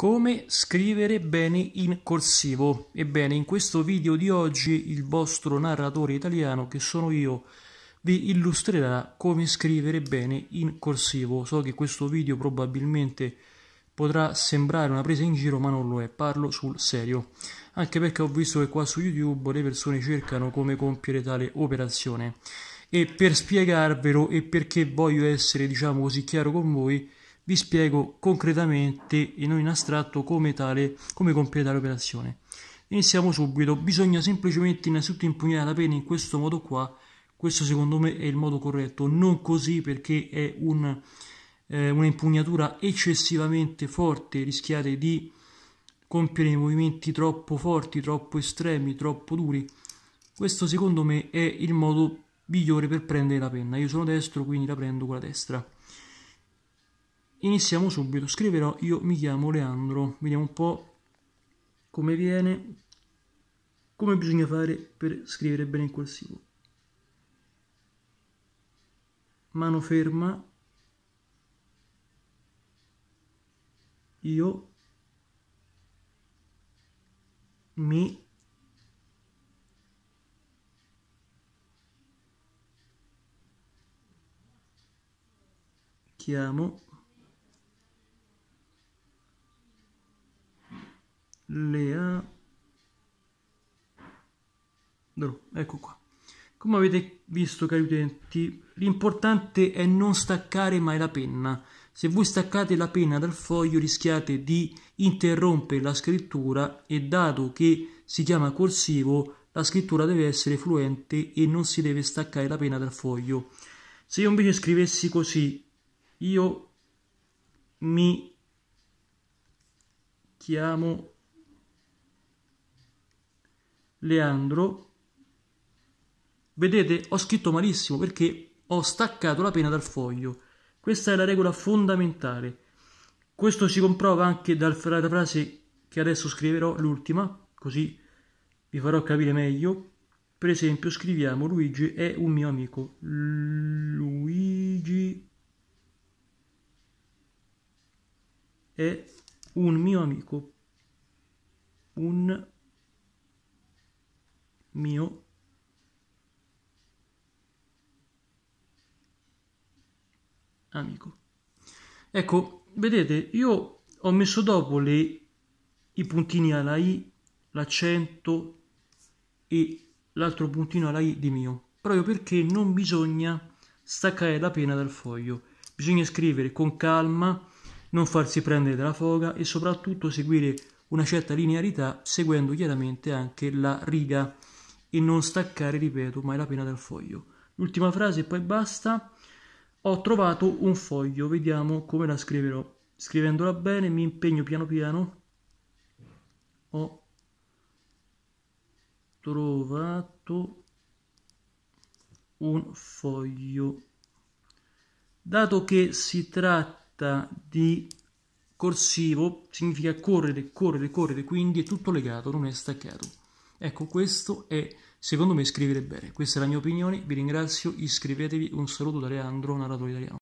Come scrivere bene in corsivo? Ebbene, in questo video di oggi il vostro narratore italiano, che sono io, vi illustrerà come scrivere bene in corsivo. So che questo video probabilmente potrà sembrare una presa in giro, ma non lo è, parlo sul serio. Anche perché ho visto che qua su YouTube le persone cercano come compiere tale operazione. E per spiegarvelo e perché voglio essere, diciamo così, chiaro con voi, vi spiego concretamente e non in astratto come, tale, come compiere l'operazione Iniziamo subito, bisogna semplicemente innanzitutto impugnare la pena in questo modo qua, questo secondo me è il modo corretto, non così perché è un, eh, una eccessivamente forte, rischiate di compiere movimenti troppo forti, troppo estremi, troppo duri. Questo secondo me è il modo migliore per prendere la penna, io sono destro quindi la prendo con la destra. Iniziamo subito, scriverò io mi chiamo Leandro, vediamo un po' come viene, come bisogna fare per scrivere bene in corsivo. Mano ferma, io mi chiamo Lea no, ecco qua come avete visto cari utenti l'importante è non staccare mai la penna se voi staccate la penna dal foglio rischiate di interrompere la scrittura e dato che si chiama corsivo la scrittura deve essere fluente e non si deve staccare la penna dal foglio se io invece scrivessi così io mi chiamo Leandro, vedete ho scritto malissimo perché ho staccato la penna dal foglio. Questa è la regola fondamentale. Questo si comprova anche dalla frase che adesso scriverò, l'ultima, così vi farò capire meglio. Per esempio scriviamo Luigi è un mio amico. Luigi è un mio amico. Un mio amico. Ecco, vedete, io ho messo dopo le, i puntini alla I, l'accento e l'altro puntino alla I di mio, proprio perché non bisogna staccare la pena dal foglio. Bisogna scrivere con calma, non farsi prendere dalla foga e soprattutto seguire una certa linearità seguendo chiaramente anche la riga e non staccare, ripeto, mai la penna dal foglio. L'ultima frase e poi basta. Ho trovato un foglio, vediamo come la scriverò. Scrivendola bene mi impegno piano piano. Ho trovato un foglio. Dato che si tratta di corsivo, significa correre, correre, correre, quindi è tutto legato, non è staccato. Ecco, questo è secondo me scrivere bene. Questa è la mia opinione, vi ringrazio, iscrivetevi, un saluto da Leandro, narratore italiano.